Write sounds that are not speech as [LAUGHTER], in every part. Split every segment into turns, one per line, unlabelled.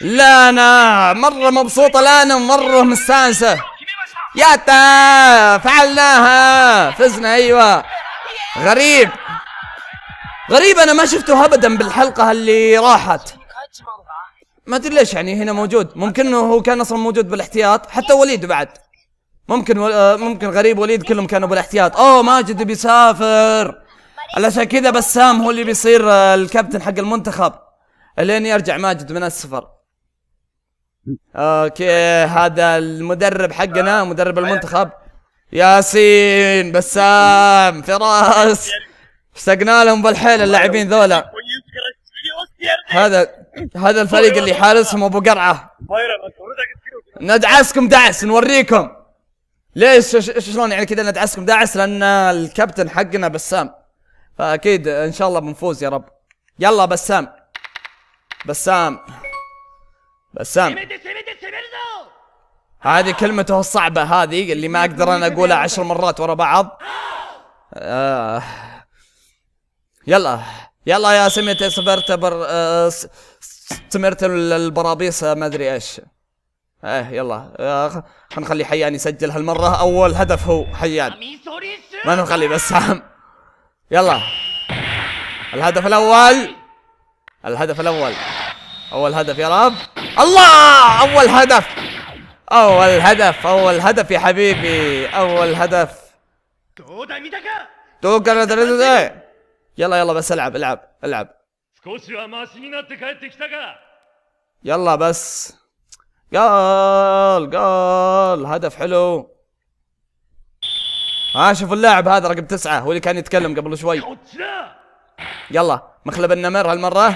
لا انا مرة مبسوطة الان ومرة مستانسة يا تا فعلناها فزنا ايوه غريب غريب انا ما شفته ابدا بالحلقة اللي راحت ما ادري ليش يعني هنا موجود ممكن انه هو كان اصلا موجود بالاحتياط حتى وليد بعد ممكن و... آه، ممكن غريب وليد كلهم كانوا بالاحتياط اوه ماجد بيسافر علشان كذا بسام هو اللي بيصير آه، الكابتن حق المنتخب الين يرجع ماجد من الصفر [LAUGHS] اوكي هذا المدرب حقنا مدرب [LAUGHS] المنتخب ياسين بسام فراس اشتقنا لهم بالحيل اللاعبين ذولا هذا هذا الفريق اللي حارسهم ابو قرعه ندعسكم دعس نوريكم ليش شلون يعني كذا ندعسكم دعس لان الكابتن حقنا بسام فاكيد ان شاء الله بنفوز يا رب يلا بسام بسام بسام هذه كلمته الصعبة هذه اللي ما اقدر انا اقولها عشر مرات ورا بعض آه. يلا يلا يا سميتي صبرت بر آه سمرت البرابيس ما ادري ايش ايه يلا خلينا آه، نخلي حيان يسجل هالمرة اول هدف هو حيان ما نخلي بسام يلا الهدف الاول الهدف الاول اول هدف يا رب الله اول هدف اول هدف اول هدف يا حبيبي اول هدف يلا يلا بس العب العب العب يلا بس قال قال هدف حلو ها شوف اللاعب هذا رقم تسعة هو اللي كان يتكلم قبل شوي يلا مخلب النمر هالمرة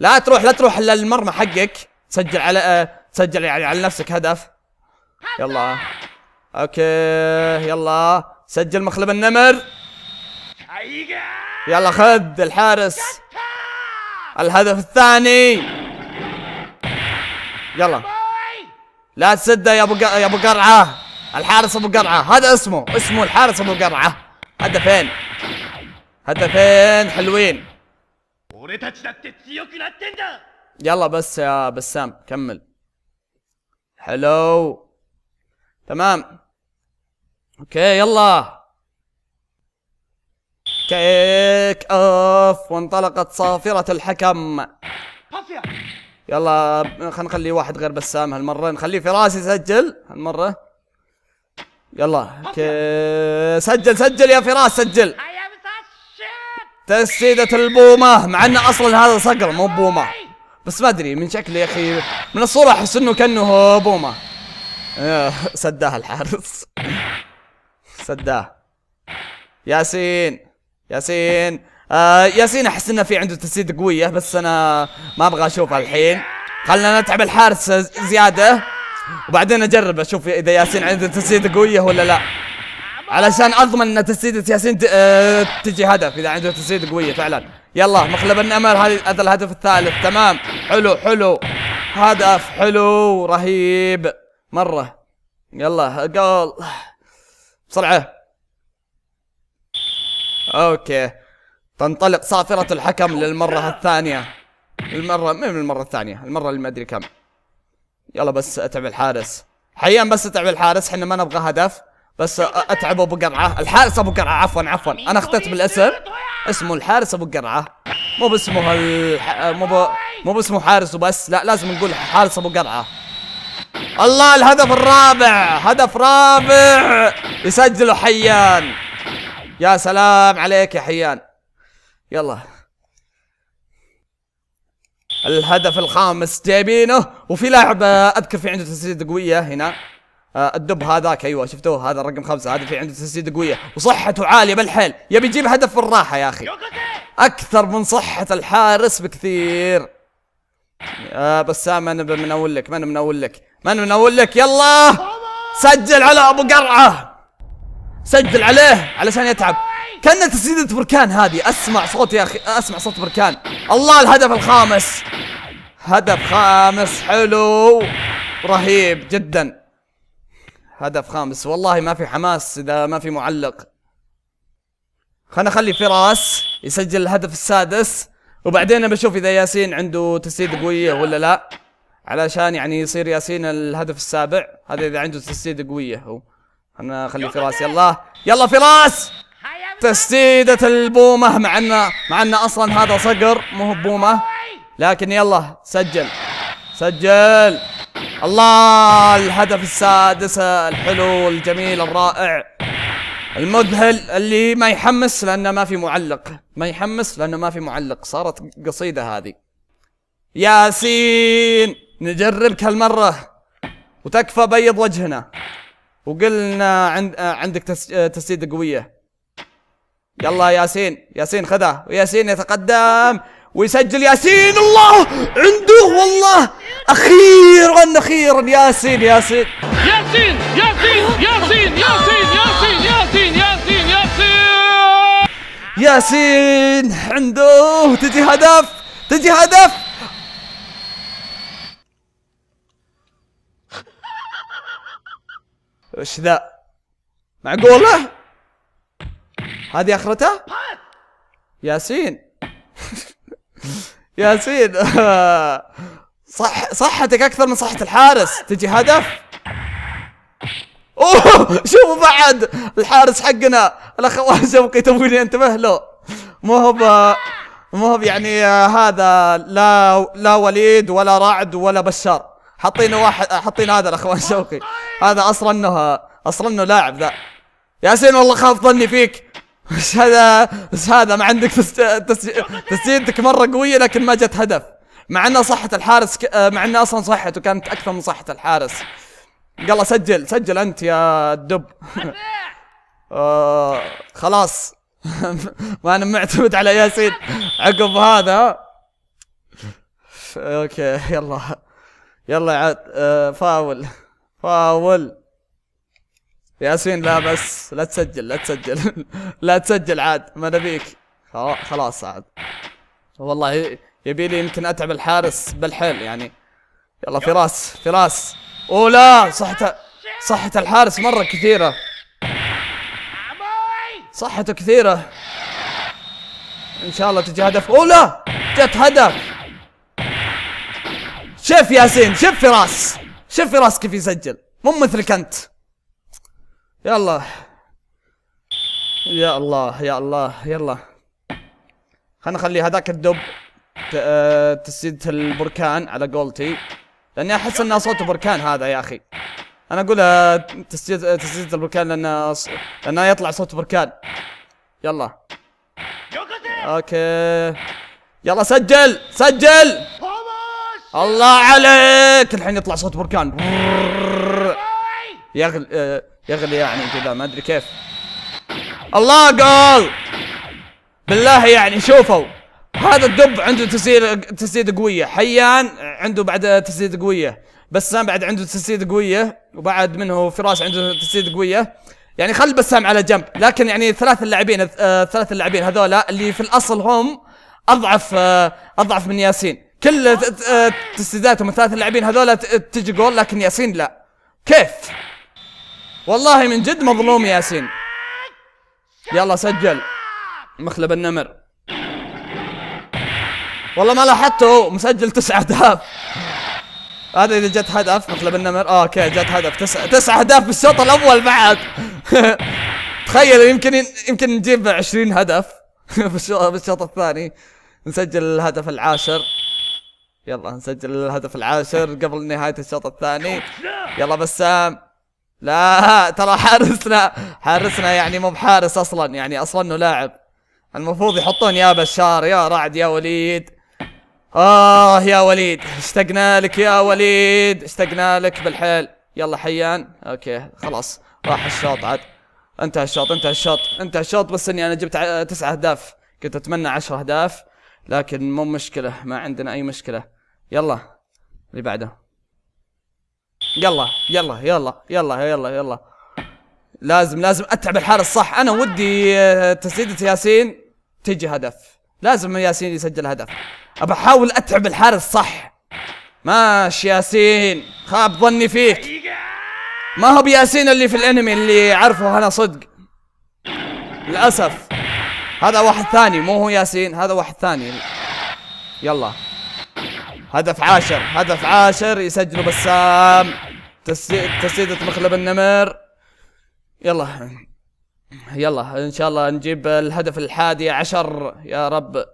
لا تروح لا تروح للمرمى حقك تسجل على آه، تسجل يعني على نفسك هدف يلا اوكي يلا سجل مخلب النمر يلا خذ الحارس الهدف الثاني يلا لا تسده يا ابو يا ابو قرعه الحارس ابو قرعه هذا اسمه اسمه الحارس ابو قرعه هدفين هدفين حلوين يلا بس يا بسام كمل حلو تمام اوكي يلا كيك اوف وانطلقت صافرة الحكم يلا خلينا نخلي واحد غير بسام هالمرة نخليه فراس يسجل هالمرة يلا كي... سجل سجل يا فراس سجل تسديدة البومة مع ان اصلا هذا صقر مو بومة بس ما ادري من شكله يا اخي من الصورة احس انه كانه بومة سداها سداه الحارس سداه ياسين ياسين آه ياسين احس انه في عنده تسديدة قوية بس انا ما ابغى اشوفها الحين خلنا نتعب الحارس زيادة وبعدين اجرب اشوف اذا ياسين عنده تسديدة قوية ولا لا علشان اضمن ان تسديدة ياسين آه، تجي هدف اذا عنده تسديدة قوية فعلا يلا مخلب النمر هذا الهدف الثالث تمام حلو حلو هدف حلو رهيب مرة يلا جول بسرعة اوكي تنطلق صافرة الحكم للمرة الثانية المرة من المرة الثانية المرة اللي ما ادري كم يلا بس اتعب الحارس حيان بس اتعب الحارس احنا ما نبغى هدف بس اتعب ابو قرعه الحارس ابو قرعه عفوا عفوا انا اخترت بالاسم اسمه الحارس ابو قرعه مو باسمه الح... مو ب... مو باسمه حارس وبس لا لازم نقول حارس ابو قرعه الله الهدف الرابع هدف رابع يسجله حيان يا سلام عليك يا حيان يلا الهدف الخامس جايبينه وفي لاعب آه، اذكر في عنده تسديده قويه هنا آه، الدب هذاك ايوه شفتوه هذا الرقم خمسة هذا في عنده تسديدة قوية وصحته عالية بالحيل يبي يجيب هدف بالراحه يا اخي اكثر من صحة الحارس بكثير آه بسام انا اول لك ما انا اول لك ما انا اول لك يلا سجل على ابو قرعة سجل عليه علشان يتعب كان تسديدة بركان هذه اسمع صوت يا اخي اسمع صوت بركان الله الهدف الخامس هدف خامس حلو رهيب جدا هدف خامس والله ما في حماس اذا ما في معلق خلنا نخلي فراس يسجل الهدف السادس وبعدين بشوف اذا ياسين عنده تسديد قويه ولا لا علشان يعني يصير ياسين الهدف السابع هذا اذا عنده تسديد قويه هو خلنا نخلي فراس يلا يلا فراس تسديدة البومة مع ان مع ان اصلا هذا صقر مو بومة لكن يلا سجل سجل الله الهدف السادس الحلو الجميل الرائع المذهل اللي ما يحمس لانه ما في معلق ما يحمس لانه ما في معلق صارت قصيده هذه ياسين نجربك هالمره وتكفى بيض وجهنا وقلنا عند عندك تسديده قويه يلا ياسين ياسين خذها وياسين يتقدم ويسجل ياسين الله عنده والله اخيرا اخيرا ياسين ياسين ياسين ياسين ياسين ياسين ياسين ياسين ياسين ياسين ياسين عنده تجي هدف تجي هدف وش ذا معقوله هذه اخرته ياسين [LAUGHS] ياسين [LAUGHS] صح صحتك اكثر من صحه الحارس تجي هدف اوه شوفوا بعد الحارس حقنا الاخ شوقي تبوني انتبه له مو هو مو هو يعني هذا لا لا وليد ولا رعد ولا بشار حاطين واحد حاطين هذا الاخوان شوقي هذا اصلا انه اصلا انه لاعب ذا ياسين والله خاف ظني فيك ايش [LAUGHS] هذا ايش هذا ما عندك تسجيلتك مره قويه لكن ما جت هدف مع ان صحه الحارس ك... آه، مع ان اصلا صحته كانت اكثر من صحه الحارس يلا سجل سجل انت يا دب [LAUGHS] آه خلاص [LAUGHS] ما انا معتمد على ياسين عقب هذا اوكي يلا يلا عاد آه، فاول فاول ياسين لا بس لا تسجل لا تسجل [LAUGHS] لا تسجل عاد ما نبيك خلاص عاد والله يبي لي يمكن اتعب الحارس بالحيل يعني يلا فراس فراس اوه لا صحته صحة الحارس مرة كثيرة صحته كثيرة ان شاء الله تجي هدف اوه لا جت هدف شوف ياسين شوف فراس شوف فراس كيف يسجل مو مثلك انت يلا يا الله يا الله يلا خلنا نخلي هذاك الدب آه، تسديدة البركان على قولتي لاني احس انه صوت بركان هذا يا اخي انا اقولها آه، تسديد آه، تسديد البركان لانه لانه يطلع صوت بركان يلا اوكي يلا سجل سجل الله عليك الحين يطلع صوت بركان يغلي يغلي يعني كذا ما ادري كيف الله قال بالله يعني شوفوا هذا الدب عنده تسديد تسديد قويه حيان عنده بعد تسديد قويه بسام بعد عنده تسديد قويه وبعد منه فراس عنده تسديد قويه يعني خل بسام على جنب لكن يعني ثلاث اللاعبين آه، ثلاث اللاعبين هذولا اللي في الاصل هم اضعف آه، اضعف من ياسين كل آه، تسديداتهم ثلاث اللاعبين هذولا تجي جول لكن ياسين لا كيف والله من جد مظلوم ياسين يلا سجل مخلب النمر والله ما لاحظته هو مسجل تسع اهداف هذا اذا جت هدف مثل النمر آه، اوكي جت هدف تسع تسع اهداف بالشوط الاول بعد [LAUGHS] تخيل يمكن يمكن نجيب 20 هدف بالشوط [LAUGHS] الثاني نسجل الهدف العاشر يلا نسجل الهدف العاشر قبل نهاية الشوط الثاني يلا بسام لا ترى حارسنا حارسنا يعني مو بحارس اصلا يعني اصلا انه لاعب المفروض يحطون يا بشار يا رعد يا وليد آه يا وليد اشتقنا لك يا وليد اشتقنا لك بالحيل يلا حيان اوكي خلاص راح الشوط عاد انتهى الشوط انتهى الشوط انتهى الشوط بس اني انا جبت تسعة اهداف كنت اتمنى عشرة اهداف لكن مو مشكلة ما عندنا اي مشكلة يلا اللي بعده يلا يلا يلا يلا يلا يلا لازم لازم اتعب الحارس صح انا ودي آه، تسديدة ياسين تجي هدف لازم ياسين يسجل هدف ابى احاول اتعب الحارس صح ماشي ياسين خاب ظني فيك ما هو بياسين اللي في الانمي اللي عرفه انا صدق للاسف هذا واحد ثاني مو هو ياسين هذا واحد ثاني يلا هدف عاشر هدف عاشر يسجله بسام تسديدة مخلب النمر يلا يلا ان شاء الله نجيب الهدف الحادي عشر يا رب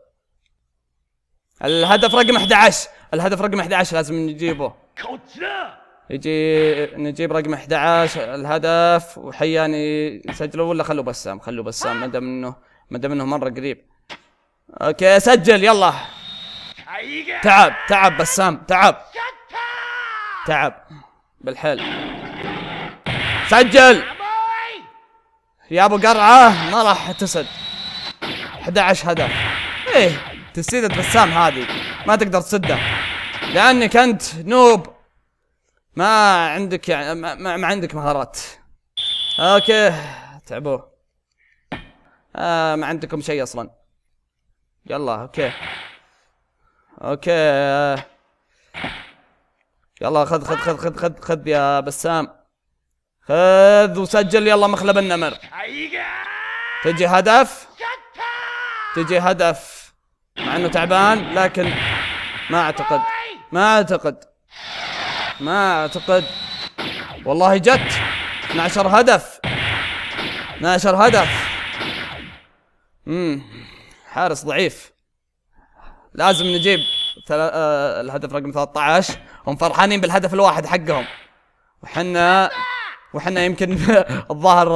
الهدف رقم 11 الهدف رقم 11 لازم نجيبه يجي نجيب رقم 11 الهدف وحياني يعني سجله ولا خلوه بسام خلوه بسام ما دام انه ما دام انه مره قريب اوكي سجل يلا تعب تعب بسام تعب تعب بالحيل سجل يا ابو قرعه ما راح تسد 11 هدف ايه تسديدة بسام هذه ما تقدر تسده لانك انت نوب ما عندك يعني ما, ما, ما عندك مهارات اوكي تعبوه آه ما عندكم شيء اصلا يلا اوكي اوكي آه. يلا خذ خذ خذ خذ خذ خذ يا بسام خذ وسجل يلا مخلب النمر تجي هدف تجي هدف مع انه تعبان لكن ما اعتقد ما اعتقد ما اعتقد والله جت 12 هدف 12 هدف امم حارس ضعيف لازم نجيب تل... آه الهدف رقم 13 هم فرحانين بالهدف الواحد حقهم وحنا واحنا يمكن [LAUGHS] الظهر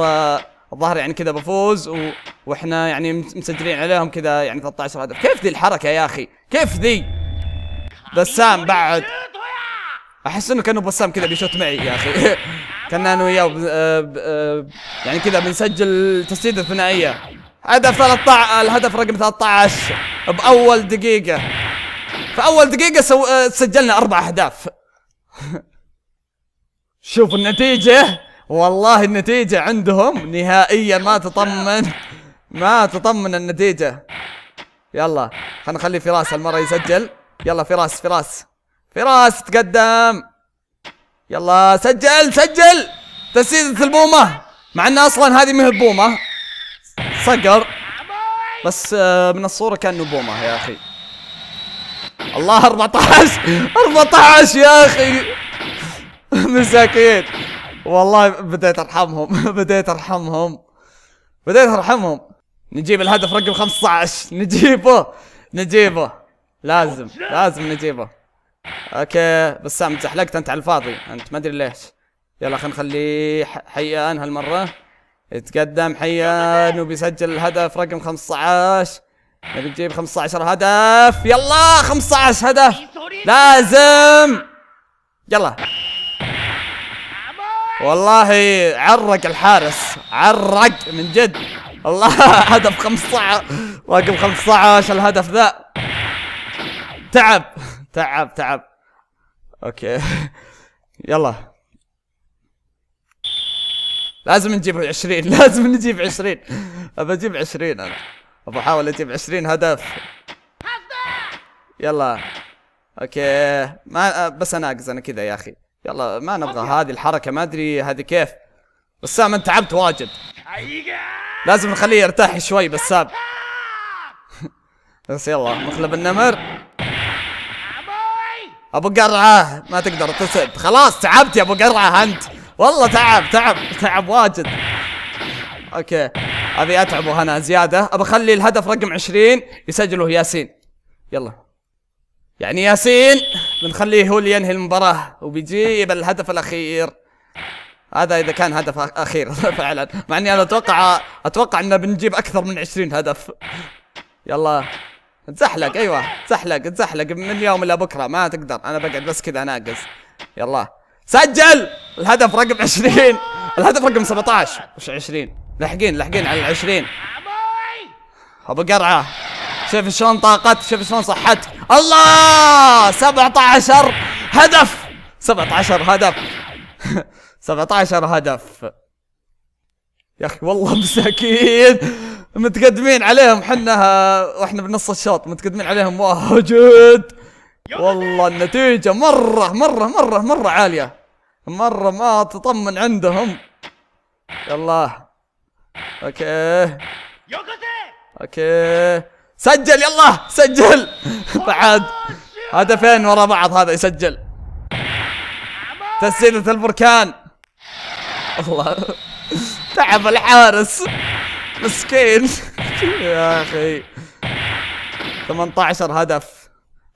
الظهر يعني كذا بفوز و... واحنا يعني مسجلين عليهم كذا يعني 13 هدف كيف ذي الحركه يا اخي كيف ذي بسام بعد احس انه كانه بسام كذا بيشوت معي يا اخي [LAUGHS] كنا انا وياه آه، آه، يعني كذا بنسجل تسديده ثنائيه هدف 13 الهدف رقم 13 باول دقيقه في اول دقيقه سو... آه، سجلنا اربع اهداف [LAUGHS] شوف النتيجه والله النتيجة عندهم نهائيا ما تطمن ما تطمن النتيجة يلا خلينا نخلي فراس هالمرة يسجل يلا فراس فراس فراس تقدم يلا سجل سجل تسديدة البومة مع ان اصلا هذه ما هي بومة صقر بس آه، من الصورة كانه بومة يا اخي الله 14 14 يا اخي [LAUGHS] مساكين والله بديت ارحمهم [LAUGHS] بديت ارحمهم بديت ارحمهم نجيب الهدف رقم 15 نجيبه نجيبه لازم لازم نجيبه اوكي بسام تزحلقت انت على الفاضي انت ما ادري ليش يلا خلينا نخليه حيان هالمره يتقدم حيان وبيسجل الهدف رقم 15 نبي نجيب 15 هدف يلا 15 هدف لازم يلا والله عرق الحارس عرق من جد الله [LAUGHS] هدف 15 رقم 15 الهدف ذا تعب تعب تعب اوكي يلا لازم نجيب 20 [LAUGHS] لازم نجيب 20 ابى اجيب 20 انا ابى احاول اجيب 20 هدف يلا اوكي ما بس انا اقز انا كذا يا اخي يلا ما نبغى هذه الحركه ما ادري هذه كيف بسام انت تعبت واجد لازم نخليه يرتاح شوي بسام [LAUGHS] بس يلا مخلب النمر ابو قرعه ما تقدر تسد خلاص تعبت يا ابو قرعه انت والله تعب تعب تعب واجد اوكي ابي اتعبه انا زياده ابى اخلي الهدف رقم 20 يسجله ياسين يلا يعني ياسين بنخليه هو اللي ينهي المباراة وبيجيب الهدف الأخير هذا إذا كان هدف أخير [LAUGHS] فعلا مع إني أنا أتوقع أتوقع إنه بنجيب أكثر من 20 هدف يلا تزحلق أيوه تزحلق تزحلق من اليوم إلى بكرة ما تقدر أنا بقعد بس كذا ناقص يلا سجل الهدف رقم 20 الهدف رقم 17 وش 20 لاحقين لاحقين على ال 20 ابو قرعه شوف شلون طاقت شوف شلون صحتك الله 17 هدف 17 هدف 17 [LAUGHS] هدف يا اخي والله مساكين متقدمين عليهم حنا واحنا بنص الشوط متقدمين عليهم واجد والله النتيجة مرة مرة مرة مرة عالية مرة ما تطمن عندهم يلا اوكي اوكي سجل يلا سجل [LAUGHS] بعد هدفين ورا بعض هذا يسجل تسديدة البركان الله [LAUGHS] تعب الحارس مسكين [LAUGHS] يا اخي 18 هدف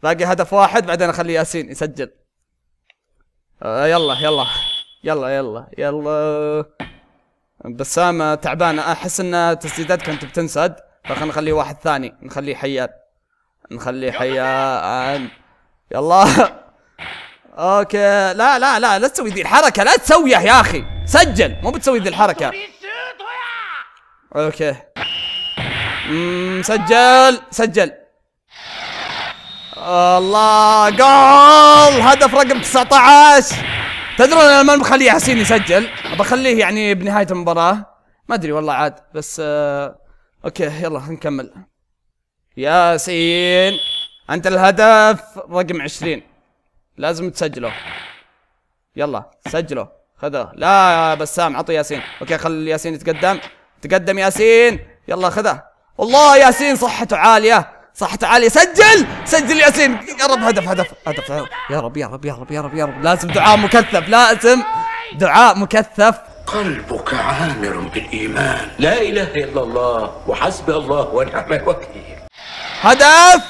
باقي هدف واحد بعدين اخلي ياسين يسجل آه يلا يلا يلا يلا يلا بسامة تعبانة احس ان تسديداتك كانت بتنسد فخلنا نخليه واحد ثاني نخليه حيان نخليه حيان يلا اوكي لا لا لا لا تسوي ذي الحركه لا تسويها يا اخي سجل مو بتسوي ذي الحركه اوكي اممم سجل سجل الله جول هدف رقم 19 تدرون انا ما بخليه حسين يسجل بخليه يعني بنهايه المباراه ما ادري والله عاد بس آه اوكي يلا هنكمل ياسين انت الهدف رقم 20 لازم تسجله يلا سجله خذه لا يا بسام عطي ياسين اوكي خل ياسين يتقدم تقدم ياسين يلا خذه والله ياسين صحته عاليه صحته عاليه سجل سجل ياسين يا رب هدف هدف هدف يا رب يا رب يا رب يا رب يا رب لازم دعاء مكثف لازم دعاء مكثف قلبك عامر بالإيمان لا إله إلا الله وحسبي الله ونعم الوكيل هدف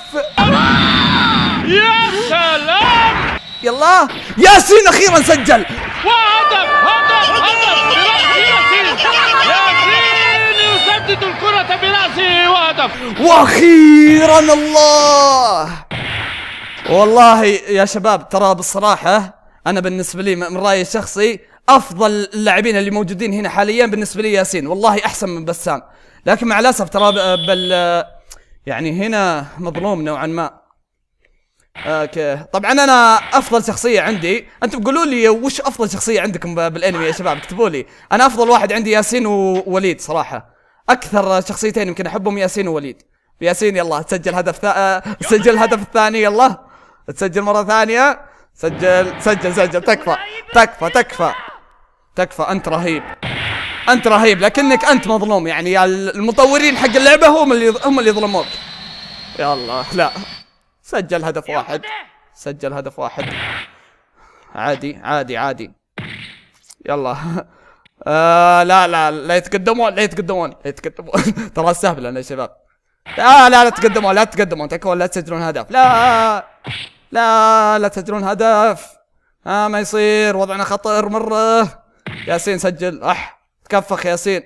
يا سلام يلا ياسين أخيرا سجل وهدف هدف هدف ياسين يسدد الكرة برأسه وهدف وأخيرا الله والله يا شباب ترى بالصراحة أنا بالنسبة لي من رأيي الشخصي افضل اللاعبين اللي موجودين هنا حاليا بالنسبه لي ياسين والله احسن من بسام لكن مع الاسف ترى بل يعني هنا مظلوم نوعا ما اوكي طبعا انا افضل شخصيه عندي انتم قولوا لي وش افضل شخصيه عندكم بالانمي يا شباب اكتبوا لي انا افضل واحد عندي ياسين ووليد صراحه اكثر شخصيتين يمكن احبهم ياسين ووليد ياسين يلا تسجل هدف ثا... سجل الهدف الثاني يلا تسجل مره ثانيه سجل سجل سجل تكفى تكفى تكفى تكفى انت رهيب انت رهيب لكنك انت مظلوم يعني, يا المطورين حق اللعبه هم اللي هم اللي ظلموك الله لا سجل هدف واحد سجل هدف واحد عادي عادي عادي يلا [LAUGHS] آه لا لا لا يتقدمون لا يتقدمون لا يتقدمون [LAUGHS] ترى سهل لنا يا شباب آه، لا لا لا تقدموا لا تقدموا تكفى لا تسجلون هدف لا لا لا تسجلون هدف آه ما يصير وضعنا خطر مره ياسين سجل اح تكفخ ياسين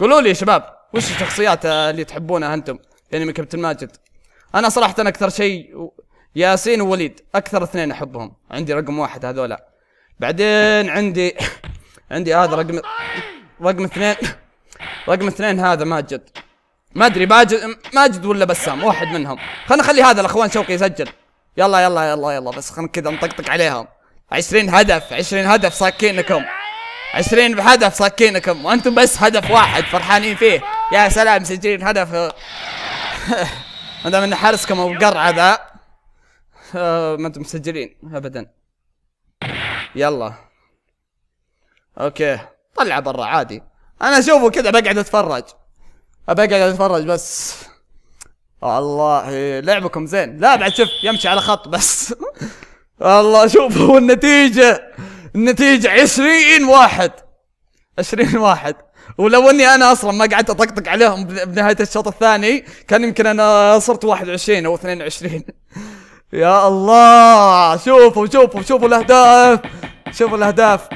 قولوا لي يا شباب وش الشخصيات اللي تحبونها انتم يعني من كابتن ماجد انا صراحه أنا اكثر شيء ياسين ووليد اكثر اثنين احبهم عندي رقم واحد هذولا بعدين عندي عندي هذا رقم رقم اثنين رقم اثنين هذا ماجد ما ادري ماجد ماجد ولا بسام واحد منهم خلنا نخلي هذا الاخوان شوقي يسجل يلا يلا يلا يلا بس خلنا كذا نطقطق عليهم عشرين هدف عشرين هدف ساكينكم عشرين بهدف ساكينكم وانتم بس هدف واحد فرحانين فيه يا سلام مسجلين هدف [LAUGHS] ما دام ان حارسكم ابو قرعه ذا [LAUGHS] ما انتم مسجلين ابدا يلا اوكي طلع برا عادي انا اشوفه كذا بقعد اتفرج بقعد اتفرج بس والله لعبكم زين لا بعد شوف يمشي على خط بس [LAUGHS] الله شوفوا النتيجة النتيجة 20 واحد عشرين واحد ولو اني انا اصلا ما قعدت اطقطق عليهم بنهاية الشوط الثاني كان يمكن انا صرت واحد وعشرين او اثنين وعشرين [LAUGHS] يا الله شوفوا شوفوا شوفوا الاهداف شوفوا الاهداف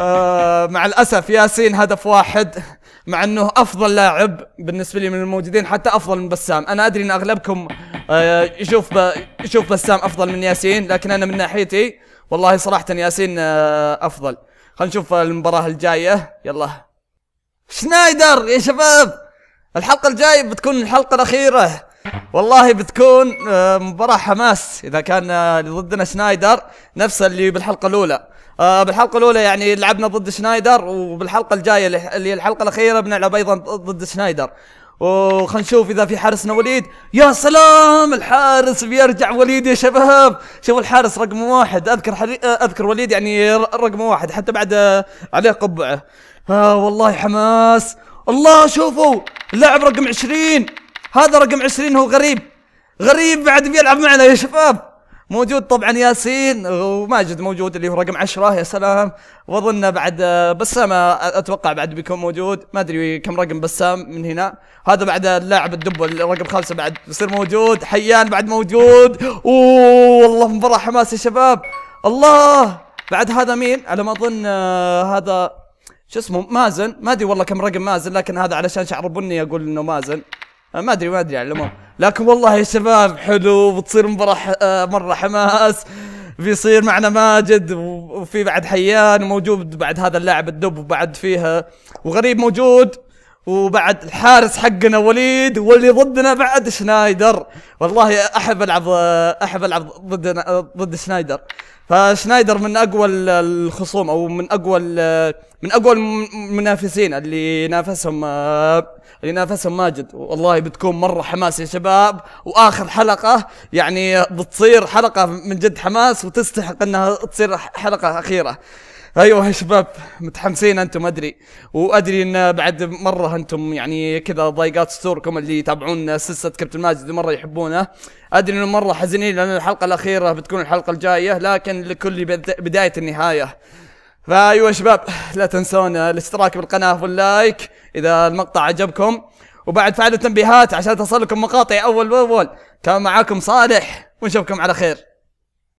آه، مع الاسف ياسين هدف واحد مع انه افضل لاعب بالنسبه لي من الموجودين حتى افضل من بسام انا ادري ان اغلبكم آه، يشوف يشوف بسام افضل من ياسين لكن انا من ناحيتي والله صراحه ياسين آه، افضل خلينا نشوف المباراه الجايه يلا شنايدر يا شباب الحلقه الجايه بتكون الحلقه الاخيره والله بتكون مباراة حماس إذا كان ضدنا شنايدر نفس اللي بالحلقة الأولى آه بالحلقه الاولى يعني لعبنا ضد شنايدر وبالحلقه الجايه اللي هي الحلقه الاخيره بنلعب ايضا ضد شنايدر وخلنا نشوف اذا في حارسنا وليد يا سلام الحارس بيرجع وليد يا شباب شوف الحارس رقم واحد اذكر حري... آه، اذكر وليد يعني رقم واحد حتى بعد آه، عليه قبعه آه والله حماس الله شوفوا اللاعب رقم 20 هذا رقم 20 هو غريب غريب بعد بيلعب معنا يا شباب موجود طبعا ياسين وماجد موجود اللي هو رقم عشرة يا سلام واظن بعد آه، بسام آه، اتوقع بعد بيكون موجود ما ادري كم رقم بسام من هنا هذا بعد اللاعب الدب الرقم خمسة بعد بيصير موجود حيان بعد موجود اوه والله مباراة حماس يا شباب الله بعد هذا مين على ما اظن آه، هذا شو اسمه مازن ما ادري والله كم رقم مازن لكن هذا علشان شعر بني اقول انه مازن ما ادري ما ادري على العموم لكن والله يا شباب حلو بتصير مباراة آه، مرة حماس بيصير معنا ماجد وفي بعد حيان وموجود بعد هذا اللاعب الدب وبعد فيها وغريب موجود وبعد الحارس حقنا وليد واللي ضدنا بعد شنايدر والله احب العب احب العب ضد ضد شنايدر فشنايدر من اقوى الخصوم او من اقوى من اقوى المنافسين اللي نافسهم اللي نافسهم ماجد والله بتكون مره حماس يا شباب واخر حلقه يعني بتصير حلقه من جد حماس وتستحق انها تصير حلقه اخيره ايوه يا شباب متحمسين انتم ادري وادري ان بعد مره انتم يعني كذا ضايقات صدوركم اللي يتابعون سلسله كابتن ماجد مره يحبونه ادري انه مره حزينين لان الحلقه الاخيره بتكون الحلقه الجايه لكن لكل بدايه النهايه فايوه يا شباب لا تنسون الاشتراك بالقناه واللايك اذا المقطع عجبكم وبعد فعلوا التنبيهات عشان تصلكم مقاطع اول باول كان معاكم صالح ونشوفكم على خير